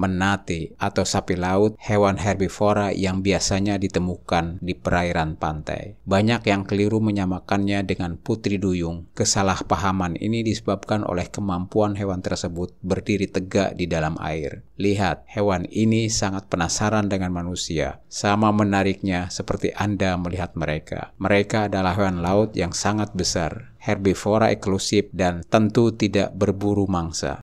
menati atau sapi laut, hewan herbivora yang biasanya ditemukan di perairan pantai. Banyak yang keliru menyamakannya dengan putri duyung. Kesalahpahaman ini disebabkan oleh kemampuan hewan tersebut berdiri tegak di dalam air. Lihat, hewan ini sangat penasaran dengan manusia. Sama menariknya seperti Anda melihat mereka. Mereka adalah hewan laut yang sangat besar, herbivora eksklusif dan tentu tidak berburu mangsa.